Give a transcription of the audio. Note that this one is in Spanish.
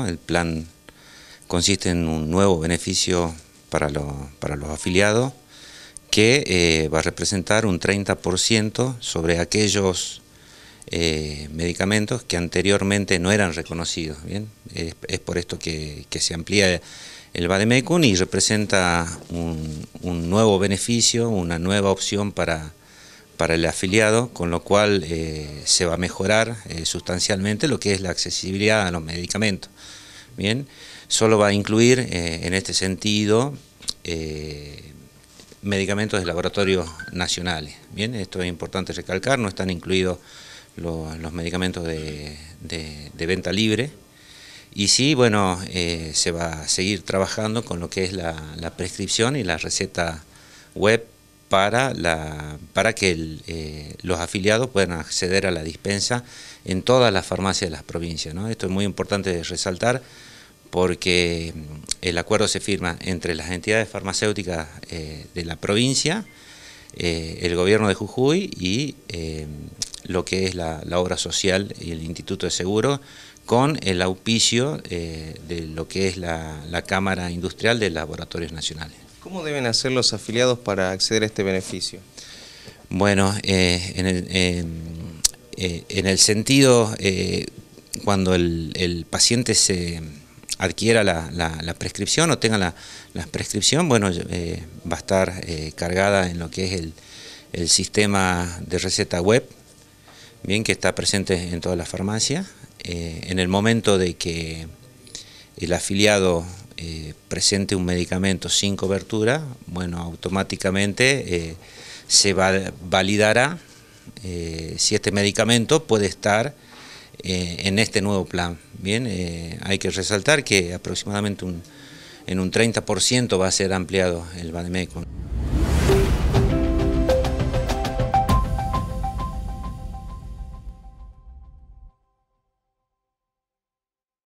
El plan consiste en un nuevo beneficio para, los afiliados que eh, va a representar un 30% sobre aquellos eh, medicamentos que anteriormente no eran reconocidos. Es, por esto que, se amplía el Bademecum y representa un nuevo beneficio, una nueva opción para para el afiliado, con lo cual eh, se va a mejorar eh, sustancialmente lo que es la accesibilidad a los medicamentos. Bien, solo va a incluir eh, en este sentido medicamentos de laboratorios nacionales. Bien, esto es importante recalcar, no están incluidos los, medicamentos de, venta libre. Y sí, bueno, se va a seguir trabajando con lo que es la prescripción y la receta web para, para que eh, los afiliados puedan acceder a la dispensa en todas las farmacias de las provincias. Esto es muy importante resaltar porque mm, el acuerdo se firma entre las entidades farmacéuticas eh, de la provincia, eh, el gobierno de Jujuy y lo que es la, obra social y el Instituto de Seguro, con el auspicio de lo que es la Cámara Industrial de Laboratorios Nacionales. ¿Cómo deben hacer los afiliados para acceder a este beneficio? Bueno, eh, eh, en, el, sentido, eh, cuando el, paciente se adquiera la, prescripción o tenga la, prescripción, bueno, va a estar cargada en lo que es el, el sistema de receta web, bien que está presente en todas las farmacias. en el momento de que el afiliado eh, presente un medicamento sin cobertura, bueno, automáticamente eh, se va, validará eh, si este medicamento puede estar en este nuevo plan. Bien, hay que resaltar que aproximadamente un, en un 30% va a ser ampliado el Bademecum.